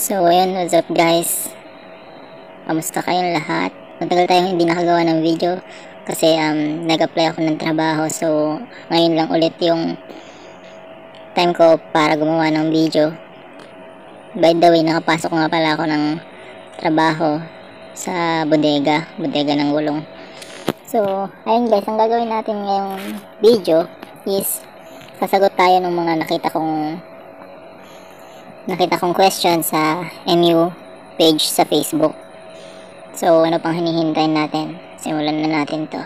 So, ayan, what's up guys? Kamusta kayong lahat? Matagal tayong hindi nakagawa ng video kasi um, nag-apply ako ng trabaho. So, ngayon lang ulit yung time ko para gumawa ng video. By the way, nakapasok nga pala ako ng trabaho sa bodega, bodega ng gulong. So, ayun guys, ang gagawin natin ngayong video is sasagot tayo ng mga nakita kong nakita kong question sa MU page sa Facebook. So, ano pang hinihintay natin? Simulan na natin to.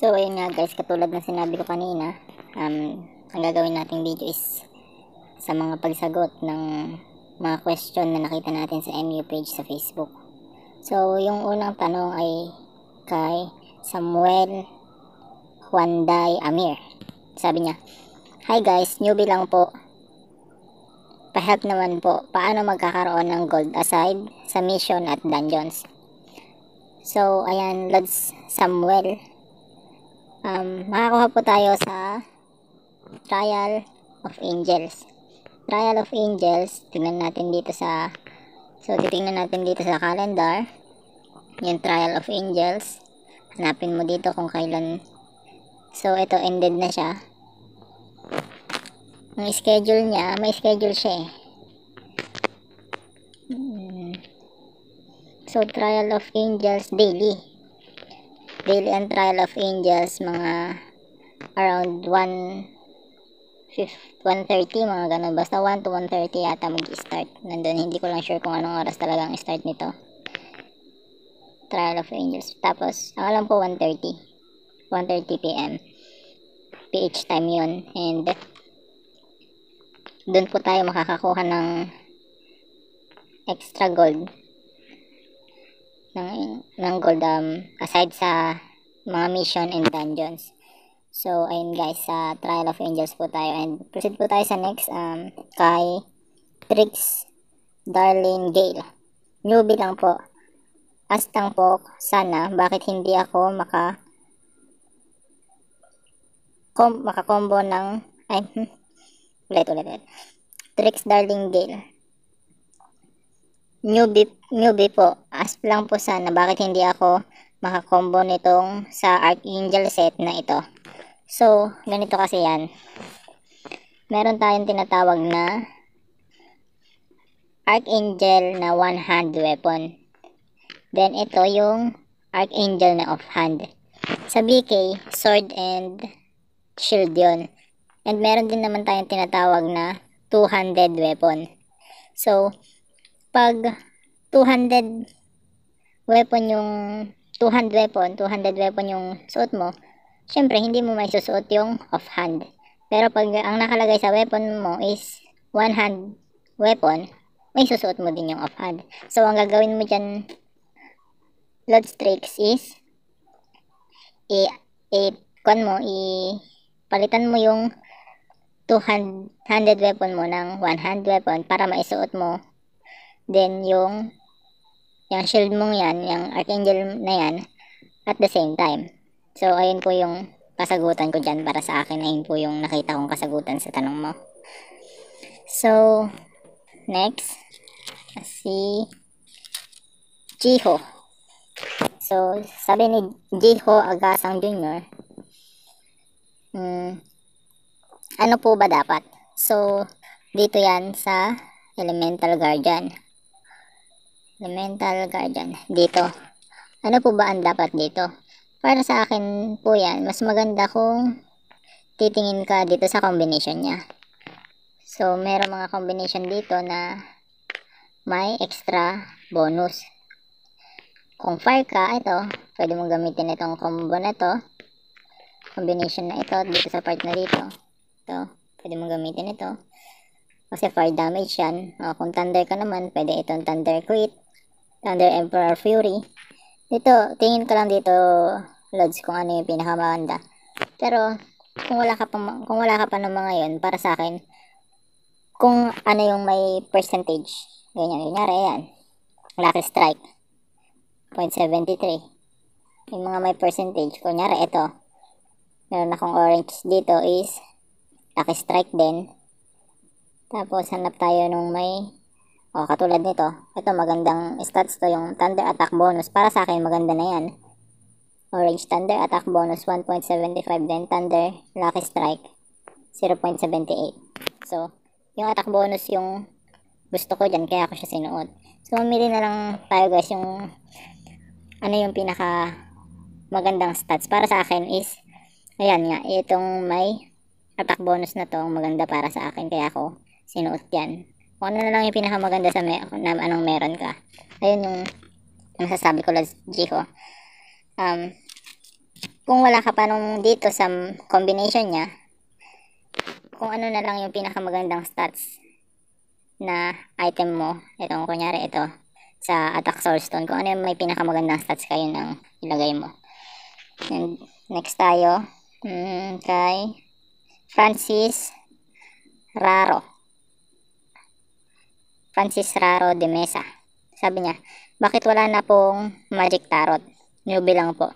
So, ayun nga guys, katulad ng sinabi ko kanina, um, ang gagawin nating video is sa mga pagsagot ng mga question na nakita natin sa MU page sa Facebook. So, yung unang tanong ay kay Samuel Hyundai Amir. Sabi niya, Hi guys, newbie lang po. Pahelp naman po, paano magkakaroon ng gold aside sa mission at dungeons. So, ayan, Lods Samuel. Um, makakuha po tayo sa Trial of Angels. Trial of Angels, tingnan natin dito sa So, titingnan natin dito sa calendar. Yung Trial of Angels. Hanapin mo dito kung kailan So, ito ended na siya. Ang schedule niya, may schedule siya eh. Hmm. So, Trial of Angels daily. Daily ang Trial of Angels, mga around 1 1.30, mga ganun. Basta 1 to 1.30 yata mag-start. Nandun, hindi ko lang sure kung anong oras talaga ang start nito. Trial of Angels. Tapos, ang alam po, 1.30. 1.30 p.m. PH time yun and dun po tayo makakakuha ng extra gold ng, ng gold um, aside sa mga mission and dungeons so ayun guys sa uh, trial of angels po tayo and proceed po tayo sa next um, kay Trix Darlene Gale newbie lang po astang po sana bakit hindi ako maka com makakombo ng ay hmm, ulit ulit ulit Trix Darling Gale newbie, newbie po ask lang po sana bakit hindi ako makakombo nitong sa Archangel set na ito so ganito kasi yan meron tayong tinatawag na Archangel na one hand weapon then ito yung Archangel na off hand sa BK sword and shield yon And meron din naman tayong tinatawag na two-handed weapon. So, pag two-handed weapon yung two-hand weapon, two-handed weapon yung suot mo, syempre hindi mo may susuot yung off-hand. Pero pag ang nakalagay sa weapon mo is one-hand weapon, may susuot mo din yung off-hand. So, ang gagawin mo dyan, Lord Tricks is i, i, mo, i, palitan mo yung 200 handed weapon mo ng one-hand weapon para maisuot mo. Then, yung, yung shield mong yan, yung Archangel na yan, at the same time. So, ayun po yung kasagutan ko dyan para sa akin. Ayun po yung nakita kong kasagutan sa tanong mo. So, next, si Jiho. So, sabi ni Jiho Agasang Jr., mm, ano po ba dapat? So, dito yan sa elemental guardian. Elemental guardian. Dito. Ano po ba ang dapat dito? Para sa akin po yan, mas maganda kung titingin ka dito sa combination niya. So, meron mga combination dito na may extra bonus. Kung fire ka, ito, pwede mong gamitin itong combo na ito combination na ito dito sa part na dito. Ito, pwede mong gamitin ito. Kasi fire damage yan. O, oh, kung thunder ka naman, pwede itong thunder quit. Thunder Emperor Fury. Dito, tingin ka lang dito, Lods, kung ano yung pinakamaganda. Pero, kung wala ka pa, kung wala ka pa ng mga yon para sa akin, kung ano yung may percentage, ganyan, kunyari, ayan. Lucky Strike, 0.73. Yung mga may percentage, kunyari, ito, meron akong orange dito is lucky strike din tapos hanap tayo nung may oh katulad nito ito magandang stats to yung thunder attack bonus para sa akin maganda na yan orange thunder attack bonus 1.75 then thunder lucky strike 0.78 so yung attack bonus yung gusto ko dyan kaya ako siya sinuot so mamili na lang tayo guys yung ano yung pinaka magandang stats para sa akin is Ayan nga, itong may attack bonus na to, maganda para sa akin. Kaya ako sinuot yan. Kung ano na lang yung pinakamaganda sa me na anong meron ka. Ayun yung masasabi ko lang, Jiko. Um, kung wala ka pa nung dito sa combination niya, kung ano na lang yung pinakamagandang stats na item mo, itong kunyari ito, sa attack source stone, kung ano yung may pinakamagandang stats kayo nang ilagay mo. And next tayo, Mm, kay Francis Raro. Francis Raro de Mesa. Sabi niya, bakit wala na pong Magic Tarot? Newbie lang po.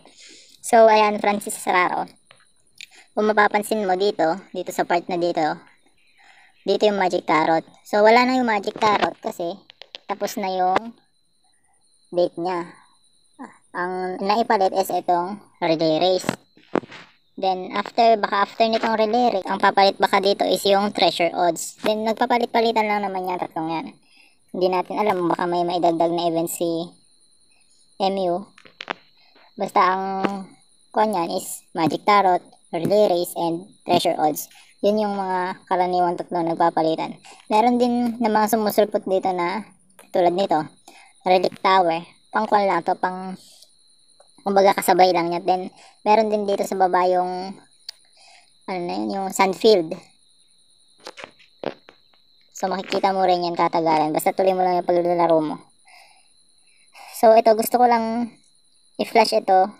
So, ayan, Francis Raro. Kung mapapansin mo dito, dito sa part na dito, dito yung Magic Tarot. So, wala na yung Magic Tarot kasi tapos na yung date niya. Ang naipalit is itong Relay Race. Then, after, baka after nitong relay ang papalit baka dito is yung treasure odds. Then, nagpapalit-palitan lang naman yung tatlong yan. Hindi natin alam, baka may maidagdag na event si MU. Basta ang kuha is Magic Tarot, Relay Race, and Treasure Odds. Yun yung mga karaniwang tatlo nagpapalitan. Meron din na mga sumusulpot dito na tulad nito, Relic Tower. Pangkuan lang to, pang kumbaga kasabay lang niya. Then, meron din dito sa baba yung, ano na yun, yung sandfield. So, makikita mo rin yan katagalan. Basta tuloy mo lang yung paglalaro mo. So, ito, gusto ko lang i-flash ito.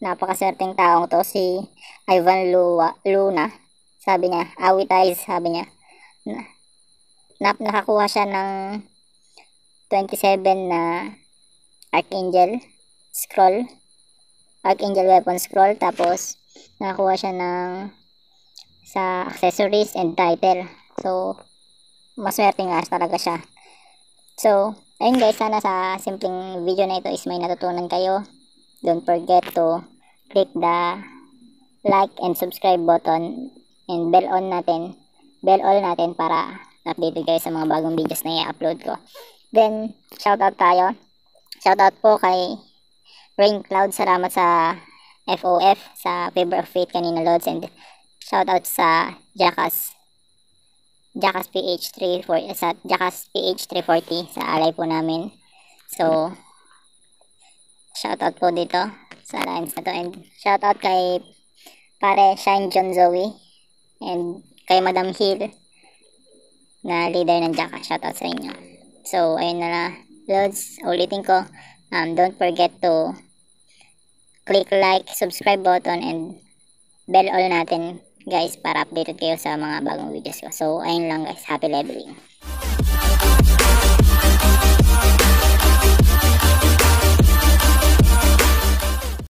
Napakaswerteng taong to, si Ivan Lua, Luna. Sabi niya, awit tayo, sabi niya. Na, nakakuha siya ng 27 na Archangel scroll. Archangel weapon scroll. Tapos, nakakuha siya ng sa accessories and title. So, maswerte nga talaga siya. So, ayun guys, sana sa simpleng video na ito is may natutunan kayo. Don't forget to click the like and subscribe button and bell on natin, bell all natin para updated kayo sa mga bagong videos na i-upload ko. Then, shoutout tayo. Shoutout po kay Rain Cloud, salamat sa FOF, sa Fever of Fate kanina, Lods. And shout out sa Jackass. Jackass PH340 eh, sa Jackass PH340 sa alay po namin. So shout out po dito sa alliance na to and shout out kay pare Shine John Zoe and kay Madam Hill na leader ng Jackass. Shout out sa inyo. So ayun na na. Lods, ulitin ko um, don't forget to click like, subscribe button and bell all natin guys para updated kayo sa mga bagong videos ko. So, ayun lang guys. Happy leveling!